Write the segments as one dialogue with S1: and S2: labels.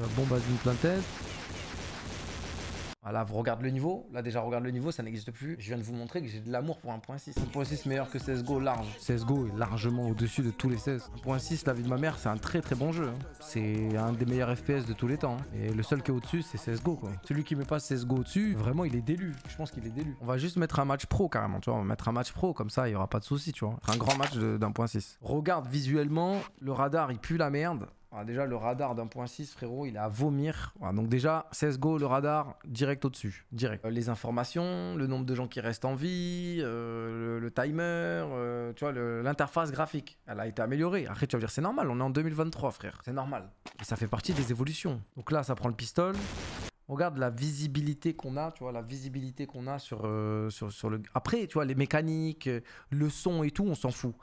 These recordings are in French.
S1: Bon, bombe à une plein Voilà, ah, vous regardez le niveau. Là, déjà, regarde le niveau, ça n'existe plus. Je viens de vous montrer que j'ai de l'amour pour 1.6. 1.6 meilleur que CSGO, large. CSGO est largement au-dessus de tous les 16. 1.6, la vie de ma mère, c'est un très très bon jeu. Hein. C'est un des meilleurs FPS de tous les temps. Hein. Et le seul qui est au-dessus, c'est CSGO, go. Celui qui met pas CSGO au-dessus, vraiment, il est délu. Je pense qu'il est délu. On va juste mettre un match pro, carrément, tu vois. On va mettre un match pro, comme ça, il y aura pas de soucis. tu vois. Un grand match d'un Regarde visuellement, le radar, il pue la merde. Ah, déjà, le radar d'un point 6, frérot, il est à vomir. Ah, donc déjà, go le radar, direct au-dessus. Direct. Euh, les informations, le nombre de gens qui restent en vie, euh, le, timer, euh, tu vois, l'interface graphique, elle a été améliorée. Après, tu vas dire, c'est normal, on est en 2023, frère. C'est normal. Et ça fait partie des évolutions. Donc là, ça prend le pistolet. Regarde la visibilité qu'on a, tu vois, la visibilité qu'on a sur, sur, sur le... Après, tu vois, les mécaniques, le son et tout, on s'en fout.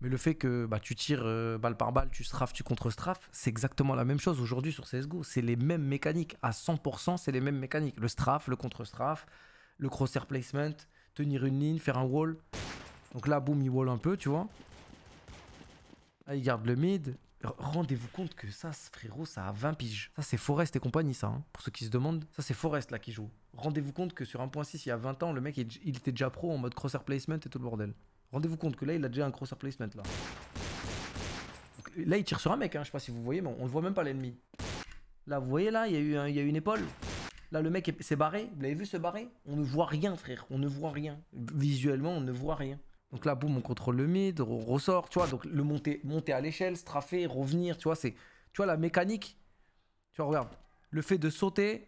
S1: Mais le fait que bah, tu tires euh, balle par balle, tu strafes, tu contre-strafes, c'est exactement la même chose aujourd'hui sur CSGO. C'est les mêmes mécaniques. À 100%, c'est les mêmes mécaniques. Le strafe, le contre-strafe, le crosshair placement, tenir une ligne, faire un wall. Donc là, boum, il wall un peu, tu vois. Là, il garde le mid. Rendez-vous compte que ça, frérot, ça a 20 piges. Ça, c'est Forest et compagnie, ça. Hein, pour ceux qui se demandent, ça, c'est Forest là qui joue. Rendez-vous compte que sur 1.6, il y a 20 ans, le mec, il était déjà pro en mode crosshair placement et tout le bordel. Rendez-vous compte que là, il a déjà un cross placement là. là, il tire sur un mec, hein. je sais pas si vous voyez, mais on ne voit même pas l'ennemi. Là, vous voyez là, il y, a eu il y a une épaule. Là, le mec s'est barré. Vous l'avez vu se barrer On ne voit rien, frère. On ne voit rien. Visuellement, on ne voit rien. Donc là, boum, on contrôle le mid, on ressort, tu vois. Donc le monter, monter à l'échelle, straffer, revenir, tu vois, c'est... Tu vois, la mécanique, tu vois, regarde. Le fait de sauter,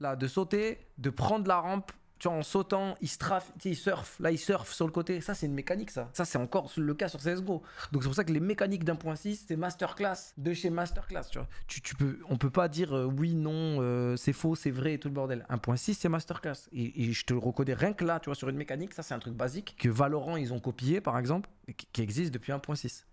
S1: là, de sauter, de prendre la rampe, tu vois, en sautant, il, strafe, il surf là il surfe sur le côté. Ça, c'est une mécanique, ça. Ça, c'est encore le cas sur CSGO. Donc, c'est pour ça que les mécaniques d'1.6, c'est masterclass, de chez masterclass, tu vois. Tu, tu peux, on peut pas dire euh, oui, non, euh, c'est faux, c'est vrai et tout le bordel. 1.6, c'est masterclass. Et, je te le reconnais rien que là, tu vois, sur une mécanique, ça, c'est un truc basique que Valorant, ils ont copié, par exemple, qui, qui existe depuis 1.6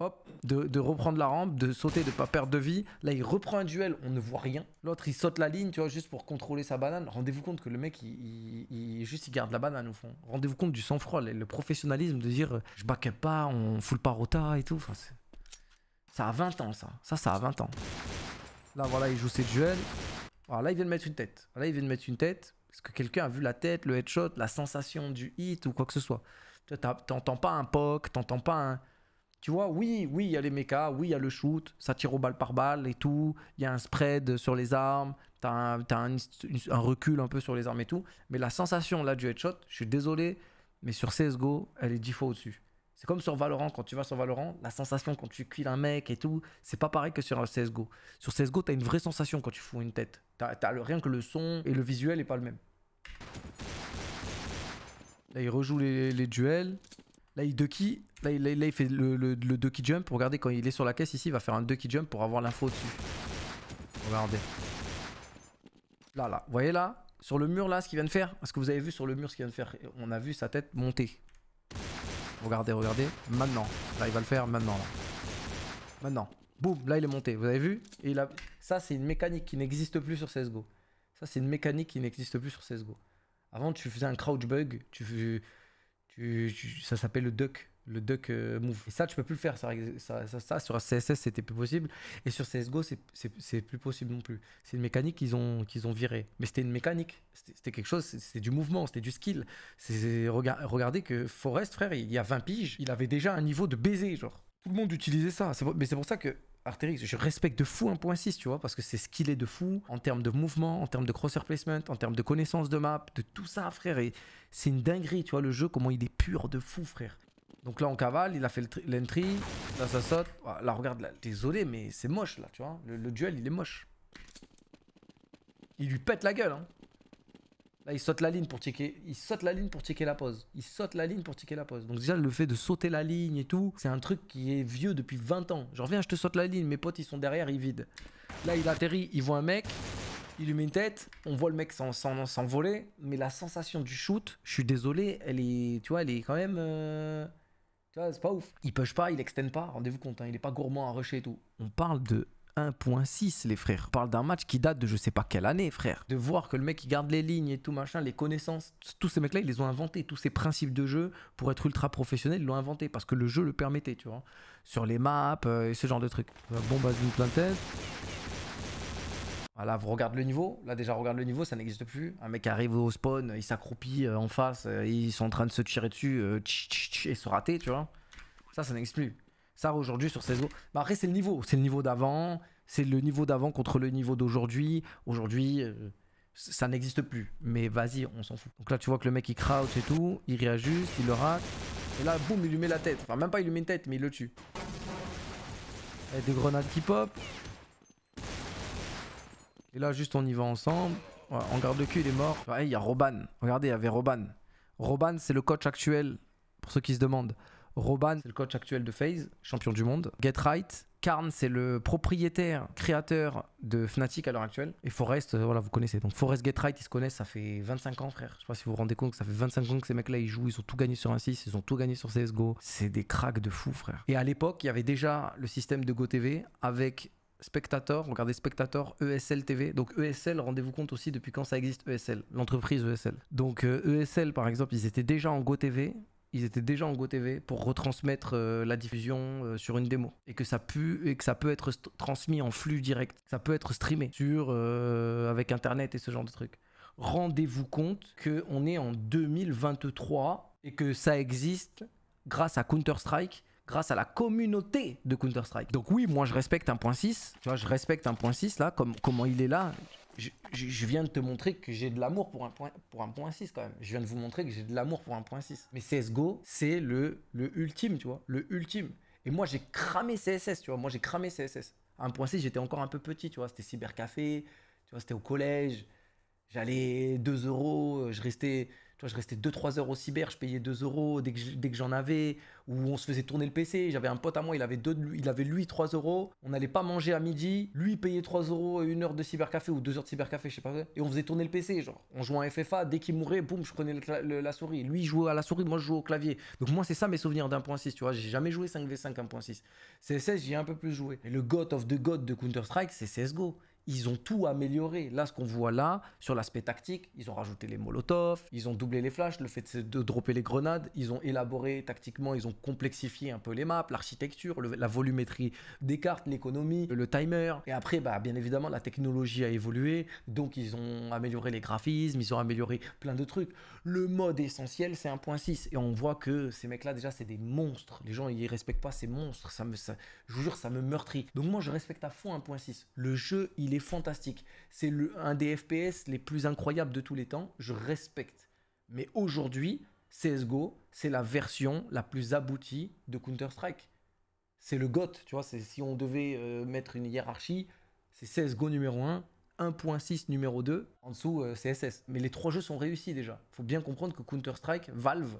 S1: hop, de, reprendre la rampe, de sauter, de pas perdre de vie. Là, il reprend un duel, on ne voit rien. L'autre, il saute la ligne, tu vois, juste pour contrôler sa banane. Rendez-vous compte que le mec, il, juste, il garde la banane au fond. Rendez-vous compte du sang-froid, le, le, professionnalisme de dire euh, je back pas, on foule pas parota et tout. ça a 20 ans, ça. Ça, ça a 20 ans. Là, voilà, il joue ses duels. là, il vient de mettre une tête. Là, il vient de mettre une tête. Parce que quelqu'un a vu la tête, le headshot, la sensation du hit ou quoi que ce soit. Tu t'entends pas un POC, t'entends pas un tu vois, oui, oui, il y a les mechas, oui, il y a le shoot, ça tire au balle par balle et tout, il y a un spread sur les armes, t'as un, un, recul un peu sur les armes et tout, mais la sensation là du headshot, je suis désolé, mais sur CSGO, elle est dix fois au-dessus. C'est comme sur Valorant, quand tu vas sur Valorant, la sensation quand tu kills un mec et tout, c'est pas pareil que sur CSGO. Sur CSGO, t'as une vraie sensation quand tu fous une tête. T'as rien que le son et le visuel est pas le même. Là, il rejoue les duels. Là, il ducky. Là, il, là, il fait le, le, qui ducky jump. Regardez, quand il est sur la caisse ici, il va faire un ducky jump pour avoir l'info dessus Regardez. Là, là. voyez là Sur le mur, là, ce qu'il vient de faire Est-ce que vous avez vu sur le mur ce qu'il vient de faire On a vu sa tête monter. Regardez, regardez. Maintenant. Là, il va le faire maintenant. Là. Maintenant. Boum, là, il est monté. Vous avez vu Et il Ça, c'est une mécanique qui n'existe plus sur CSGO. Ça, c'est une mécanique qui n'existe plus sur CSGO. Avant, tu faisais un crouch bug. Tu ça s'appelle le duck, le duck euh, move. Et ça, tu peux plus le faire. Ça, ça, ça, sur CSS, c'était plus possible. Et sur CSGO, c'est plus possible non plus. C'est une mécanique qu'ils ont, qu'ils ont viré Mais c'était une mécanique. C'était quelque chose, c'était du mouvement, c'était du skill. c'est regardez que Forest, frère, il y a 20 piges, il avait déjà un niveau de baiser, genre. Tout le monde utilisait ça. Mais c'est pour ça que Artérix, je respecte de fou 1.6, tu vois, parce que c'est ce qu'il est de fou en termes de mouvement, en termes de cross placement, en termes de connaissance de map, de tout ça, frère. Et c'est une dinguerie, tu vois, le jeu, comment il est pur de fou, frère. Donc là, on cavale, il a fait l'entry, là, ça saute. Ah, là, regarde, là, désolé, mais c'est moche, là, tu vois. Le, le, duel, il est moche. Il lui pète la gueule, hein il saute la ligne pour checker. Il saute la ligne pour la pause. Il saute la ligne pour checker la pause. Donc déjà, le fait de sauter la ligne et tout, c'est un truc qui est vieux depuis 20 ans. Genre, viens, je te saute la ligne. Mes potes, ils sont derrière, ils vident. Là, il atterrit, il voit un mec. Il lui met une tête, on voit le mec s'envoler, mais la sensation du shoot, je suis désolé, elle est, tu vois, elle est quand même, euh, tu vois, c'est pas ouf. Il push pas, il extend pas, rendez-vous compte, hein, il est pas gourmand à rusher et tout. On parle de 1.6, les frères. On parle d'un match qui date de je sais pas quelle année, frère. De voir que le mec, il garde les lignes et tout, machin, les connaissances. Tous ces mecs-là, ils les ont inventés. Tous ces principes de jeu, pour être ultra professionnel, ils l'ont inventé parce que le jeu le permettait, tu vois. Sur les maps euh, et ce genre de trucs. Euh, bon bah une plainte tête. Ah, là, vous regardez le niveau. Là, déjà, regarde le niveau, ça n'existe plus. Un mec arrive au spawn, il s'accroupit euh, en face, ils sont en train de se tirer dessus, et se rater, tu vois. Ça, ça n'existe plus. Ça aujourd'hui sur ses eaux. Bah après, c'est le niveau. C'est le niveau d'avant. C'est le niveau d'avant contre le niveau d'aujourd'hui. Aujourd'hui, euh, ça n'existe plus. Mais vas-y, on s'en fout. Donc là, tu vois que le mec il crouch et tout. Il réajuste, il le rate. Et là, boum, il lui met la tête. Enfin, même pas il lui met une tête, mais il le tue. Et des grenades qui pop. Et là, juste on y va ensemble. en garde de cul, il est mort. il y a Roban. Regardez, il y avait Roban. Roban, c'est le coach actuel, pour ceux qui se demandent. Roban, c'est le coach actuel de FaZe, champion du monde. Get Right, Karn, c'est le propriétaire, créateur de Fnatic à l'heure actuelle. Et Forrest, euh, voilà, vous connaissez. Donc Forrest Get Right, ils se connaissent, ça fait 25 ans, frère. Je sais pas si vous vous rendez compte que ça fait 25 ans que ces mecs-là, ils jouent, ils ont tout gagné sur un 6, ils ont tout gagné sur CSGO. C'est des cracks de fou, frère. Et à l'époque, il y avait déjà le système de GoTV avec Spectator, regardez Spectator, ESL TV. Donc ESL, rendez-vous compte aussi depuis quand ça existe ESL, l'entreprise ESL. Donc ESL, euh, e par exemple, ils étaient déjà en GoTV ils étaient déjà en GoTV pour retransmettre euh, la diffusion euh, sur une démo et que ça peut être transmis en flux direct, ça peut être streamé sur euh, avec internet et ce genre de trucs. Rendez-vous compte qu'on est en 2023 et que ça existe grâce à Counter Strike grâce à la communauté de Counter-Strike. Donc oui, moi je respecte 1.6, tu vois, je respecte 1.6 là, comment il est là, je, viens de te montrer que j'ai de l'amour pour un point, pour un point 6 quand même. Je viens de vous montrer que j'ai de l'amour pour un point 6. Mais CSGO, c'est le, le ultime, tu vois, le ultime. Et moi, j'ai cramé CSS, tu vois, moi, j'ai cramé CSS. point 6 j'étais encore un peu petit, tu vois, c'était cybercafé, tu vois, c'était au collège. J'allais 2 euros, euh, je restais, je restais 2-3 heures au cyber, je payais 2 euros dès que j'en avais, ou on se faisait tourner le PC. J'avais un pote à moi, il avait, deux, il avait lui 3 euros. On n'allait pas manger à midi. Lui, payait 3 euros une heure de cybercafé ou 2 heures de cybercafé, je sais pas. Et on faisait tourner le PC, genre. On jouait en FFA, dès qu'il mourait, boum, je prenais la souris. Lui, jouait à la souris, moi, je jouais au clavier. Donc, moi, c'est ça mes souvenirs d'1.6, tu vois. J'ai jamais joué 5v5 1.6. CSS, j'y ai un peu plus joué. le God of the God de Counter-Strike, c'est CSGO ils ont tout amélioré. Là, ce qu'on voit là, sur l'aspect tactique, ils ont rajouté les molotovs, ils ont doublé les flashs, le fait de dropper les grenades, ils ont élaboré tactiquement, ils ont complexifié un peu les maps, l'architecture, la volumétrie des cartes, l'économie, le timer. Et après, bah, bien évidemment, la technologie a évolué, donc ils ont amélioré les graphismes, ils ont amélioré plein de trucs. Le mode essentiel, c'est 1.6. Et on voit que ces mecs-là, déjà, c'est des monstres. Les gens, ils respectent pas ces monstres. Ça me, ça, je vous jure, ça me meurtrit. Donc moi, je respecte à fond 1.6. Le jeu, il est fantastique. C'est un des FPS les plus incroyables de tous les temps. Je respecte. Mais aujourd'hui, CSGO, c'est la version la plus aboutie de Counter-Strike. C'est le GOT, tu vois. Si on devait euh, mettre une hiérarchie, c'est CSGO numéro 1, 1.6 numéro 2, en dessous euh, CSS. Mais les trois jeux sont réussis déjà. Faut bien comprendre que Counter-Strike, Valve,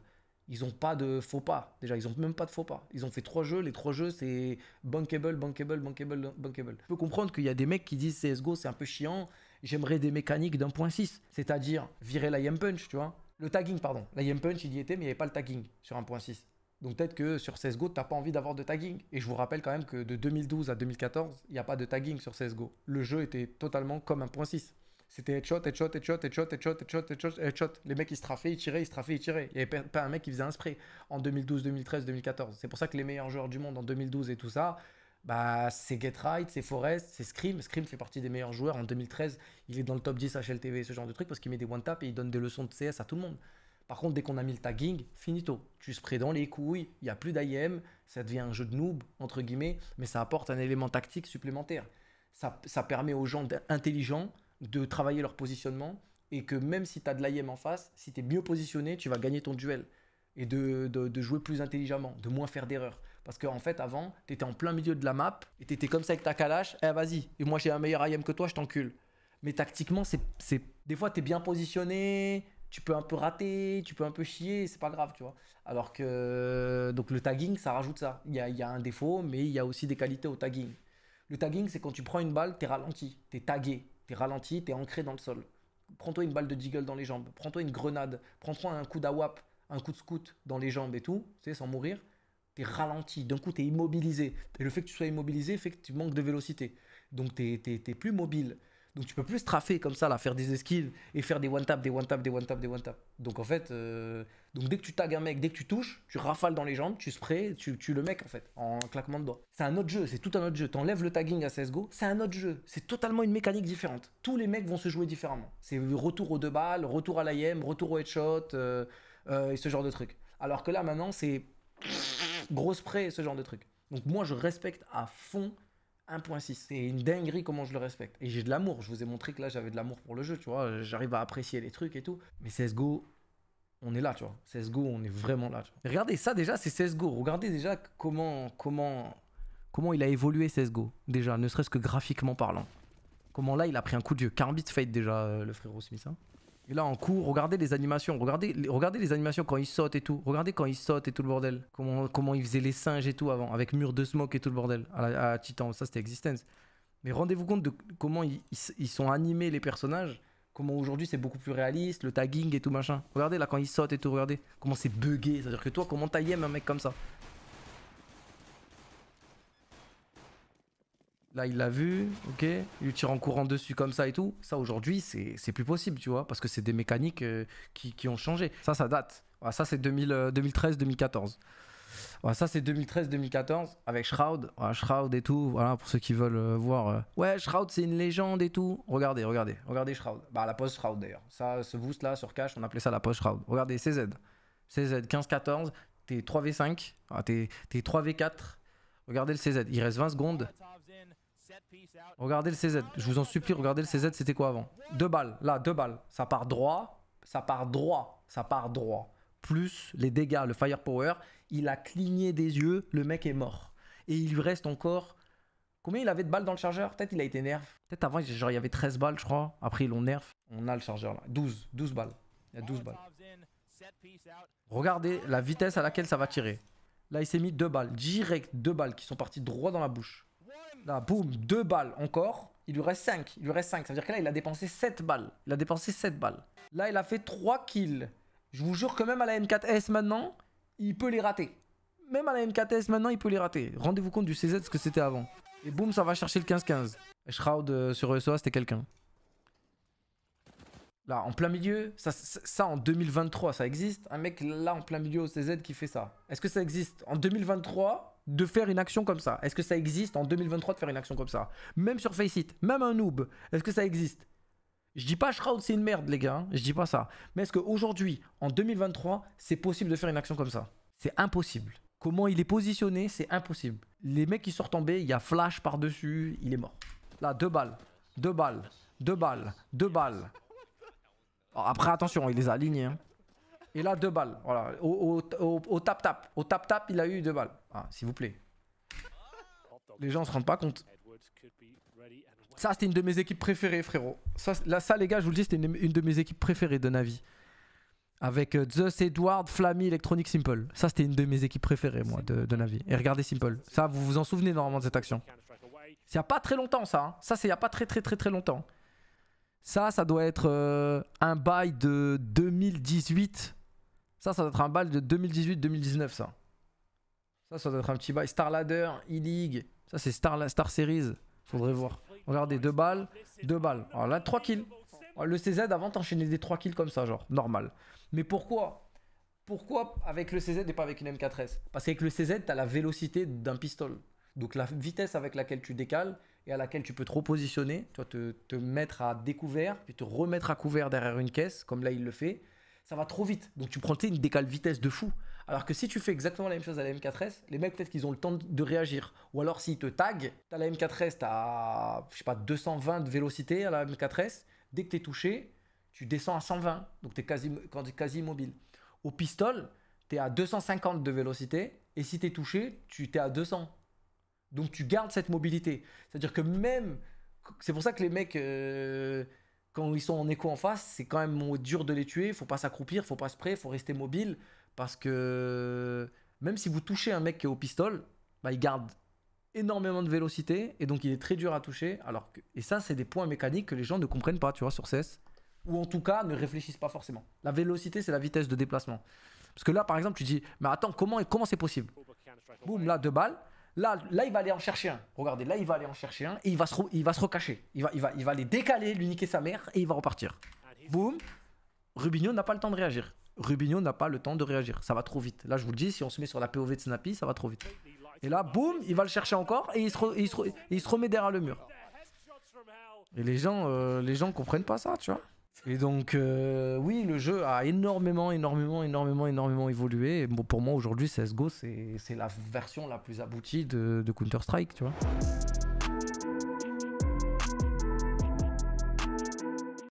S1: ils n'ont pas de faux pas. Déjà, ils n'ont même pas de faux pas. Ils ont fait trois jeux. Les trois jeux, c'est bankable, bankable, bankable, bankable. Je peux comprendre qu'il y a des mecs qui disent CSGO, c'est un peu chiant. J'aimerais des mécaniques d'un point 6. C'est-à-dire virer la yam punch, tu vois. Le tagging, pardon. La yam punch, il y était, mais il n'y avait pas le tagging sur 1.6. Donc peut-être que sur CSGO, tu n'as pas envie d'avoir de tagging. Et je vous rappelle quand même que de 2012 à 2014, il n'y a pas de tagging sur CSGO. Le jeu était totalement comme 1.6. C'était headshot, headshot, headshot, headshot, headshot, headshot, headshot, headshot. Les mecs, ils se ils tiraient, ils se ils tiraient. Il n'y avait pas un mec qui faisait un spray en 2012, 2013, 2014. C'est pour ça que les meilleurs joueurs du monde en 2012 et tout ça, bah, c'est GetRide, c'est Forest, c'est Scream. Scream fait partie des meilleurs joueurs. En 2013, il est dans le top 10 HLTV, ce genre de truc, parce qu'il met des one-tap et il donne des leçons de CS à tout le monde. Par contre, dès qu'on a mis le tagging, finito. Tu sprays dans les couilles, il n'y a plus d'IM, ça devient un jeu de noob, entre guillemets, mais ça apporte un élément tactique supplémentaire. Ça, ça permet aux gens intelligents de travailler leur positionnement et que même si tu as de l'AIM en face, si tu es mieux positionné, tu vas gagner ton duel et de, jouer plus intelligemment, de moins faire d'erreurs. Parce qu'en en fait, avant, tu étais en plein milieu de la map et tu étais comme ça avec ta calache, eh vas-y, et moi j'ai un meilleur IM que toi, je t'encule. Mais tactiquement, c'est des fois, tu es bien positionné, tu peux un peu rater, tu peux un peu chier, c'est pas grave, tu vois. Alors que donc le tagging, ça rajoute ça. Il y a, il y a un défaut, mais il y a aussi des qualités au tagging. Le tagging, c'est quand tu prends une balle, es ralenti, es tagué. T'es ralenti, t'es ancré dans le sol. Prends-toi une balle de jiggle dans les jambes, prends-toi une grenade, prends-toi un coup d'awap, un coup de scout dans les jambes et tout, tu sais, sans mourir. T'es ralenti, d'un coup es immobilisé. Et le fait que tu sois immobilisé fait que tu manques de vélocité. Donc t'es, plus mobile. Donc tu peux plus straffer comme ça, là, faire des esquives et faire des one tap, des one tap, des one tap, des one tap. Donc en fait, euh, donc dès que tu tags un mec, dès que tu touches, tu rafales dans les jambes, tu sprays, tu, tu le mec en fait, en claquement de doigts. C'est un autre jeu, c'est tout un autre jeu. T'enlèves le tagging à CSGO, c'est un autre jeu. C'est totalement une mécanique différente. Tous les mecs vont se jouer différemment. C'est retour aux deux balles, retour à l'IM, retour au headshot euh, euh, et ce genre de trucs. Alors que là maintenant, c'est gros spray et ce genre de trucs. Donc moi, je respecte à fond 1.6. C'est une dinguerie comment je le respecte. Et j'ai de l'amour. Je vous ai montré que là, j'avais de l'amour pour le jeu, tu vois. J'arrive à apprécier les trucs et tout. Mais GO on est là, tu vois. CSGO, on est vraiment là. Regardez ça déjà, c'est CSGO. Regardez déjà comment, comment, comment il a évolué GO Déjà, ne serait-ce que graphiquement parlant. Comment là, il a pris un coup de vieux. carbide déjà, euh, le frérot Smith. Hein. Et là, en cours, regardez les animations. Regardez, regardez les animations quand ils sautent et tout. Regardez quand ils sautent et tout le bordel. Comment, comment ils faisaient les singes et tout avant, avec mur de smoke et tout le bordel à, Titan. Ça, c'était Existence. Mais rendez-vous compte de comment ils, sont animés, les personnages. Comment aujourd'hui, c'est beaucoup plus réaliste, le tagging et tout machin. Regardez là, quand ils sautent et tout, regardez comment c'est buggé. C'est-à-dire que toi, comment t'aimes un mec comme ça Là, il l'a vu, ok Il lui tire en courant dessus comme ça et tout. Ça, aujourd'hui, c'est plus possible, tu vois, parce que c'est des mécaniques euh, qui, ont changé. Ça, ça date. Ah, ça, c'est 2013-2014. Euh, ah, ça, c'est 2013-2014 avec Shroud. Ah, Shroud et tout. Voilà, pour ceux qui veulent euh, voir. Ouais, Shroud, c'est une légende et tout. Regardez, regardez. Regardez Shroud. Bah, la poste Shroud d'ailleurs. Ça, ce boost-là sur Cash, on appelait ça la poste Shroud. Regardez, CZ. CZ 15-14. T'es 3v5. T'es 3v4. Regardez le CZ. Il reste 20 secondes. Regardez le CZ. Je vous en supplie, regardez le CZ, c'était quoi avant Deux balles, là, deux balles. Ça part droit, ça part droit, ça part droit. Plus les dégâts, le firepower. Il a cligné des yeux, le mec est mort. Et il lui reste encore... Combien il avait de balles dans le chargeur Peut-être il a été nerf. Peut-être avant, il y avait 13 balles, je crois. Après, ils l'ont nerf. On a le chargeur, là. 12, 12 balles. Il y a 12 balles. Regardez la vitesse à laquelle ça va tirer. Là, il s'est mis deux balles, direct deux balles qui sont parties droit dans la bouche. Là, boum, deux balles encore. Il lui reste 5. Il lui reste 5. Ça veut dire que là, il a dépensé 7 balles. Il a dépensé 7 balles. Là, il a fait 3 kills. Je vous jure que même à la M4S maintenant, il peut les rater. Même à la M4S maintenant, il peut les rater. Rendez-vous compte du CZ, ce que c'était avant. Et boum, ça va chercher le 15-15. Shroud euh, sur ESOA, c'était quelqu'un. Là, en plein milieu, ça, ça, en 2023, ça existe Un mec là, en plein milieu au CZ qui fait ça. Est-ce que ça existe En 2023, de faire une action comme ça Est-ce que ça existe en 2023 de faire une action comme ça Même sur Faceit, même un noob, est-ce que ça existe Je dis pas Shroud c'est une merde les gars, hein. je dis pas ça. Mais est-ce qu'aujourd'hui, en 2023, c'est possible de faire une action comme ça C'est impossible. Comment il est positionné, c'est impossible. Les mecs qui sortent en B, il y a Flash par-dessus, il est mort. Là, deux balles, deux balles, deux balles, deux balles. Oh, après, attention, il les a alignés. Hein. Et là deux balles. Voilà. Au, tap-tap. Au, tap-tap, il a eu deux balles. Ah, s'il vous plaît. Les gens se rendent pas compte. Ça, c'était une de mes équipes préférées, frérot. Ça, les gars, je vous le dis, c'était une, de mes équipes préférées de Navi. Avec euh, Zeus, Edward, Flammy, Electronic Simple. Ça, c'était une de mes équipes préférées, moi, de, Navi. Et regardez Simple. Ça, vous vous en souvenez normalement de cette action. C'est il n'y a pas très longtemps, ça. Hein. Ça, c'est il n'y a pas très, très, très, très longtemps. Ça, ça doit être euh, un bail de 2018. Ça, ça doit être un bal de 2018-2019, ça. Ça, ça doit être un petit bal. Starladder, E-League. Ça, c'est Star, Star Series. Faudrait voir. Regardez, deux balles, deux balles. Alors ah, là, trois kills. Ah, le CZ, avant, t'enchaînais des trois kills comme ça, genre, normal. Mais pourquoi Pourquoi avec le CZ et pas avec une M4S Parce qu'avec le CZ, t'as la vélocité d'un pistol. Donc la vitesse avec laquelle tu décales et à laquelle tu peux te repositionner, tu te, te mettre à découvert, puis te remettre à couvert derrière une caisse, comme là il le fait, ça va trop vite. Donc tu prends une décale vitesse de fou. Alors que si tu fais exactement la même chose à la M4S, les mecs peut-être qu'ils ont le temps de réagir. Ou alors s'ils te taguent, t'as la M4S, t'as, je sais pas, 220 de vélocité à la M4S. Dès que tu es touché, tu descends à 120. Donc tu es quasi immobile. Au pistol, es à 250 de vélocité. Et si tu es touché, tu es à 200. Donc tu gardes cette mobilité. C'est-à-dire que même. C'est pour ça que les mecs. Euh, quand ils sont en écho en face, c'est quand même dur de les tuer. Faut pas s'accroupir, faut pas se prêter, faut rester mobile. Parce que même si vous touchez un mec qui est au pistol, bah, il garde énormément de vélocité et donc il est très dur à toucher. Alors Et ça, c'est des points mécaniques que les gens ne comprennent pas, tu vois, sur CS. Ou en tout cas, ne réfléchissent pas forcément. La vélocité, c'est la vitesse de déplacement. Parce que là, par exemple, tu dis, mais attends, comment c'est possible Boum, là, deux balles. Là, là, il va aller en chercher un. Regardez, là, il va aller en chercher un et il va se, il va se recacher. Il va, il, va, il va les décaler, lui niquer sa mère et il va repartir. Boum. Rubinho n'a pas le temps de réagir. Rubinho n'a pas le temps de réagir. Ça va trop vite. Là, je vous le dis, si on se met sur la POV de Snappy, ça va trop vite. Et là, boum, il va le chercher encore et il se, il se, il se remet derrière le mur. Et les gens, ne euh, les gens comprennent pas ça, tu vois. Et donc, euh, oui, le jeu a énormément, énormément, énormément, énormément évolué. bon, pour moi, aujourd'hui, CSGO, c'est la version la plus aboutie de, de Counter-Strike, tu vois.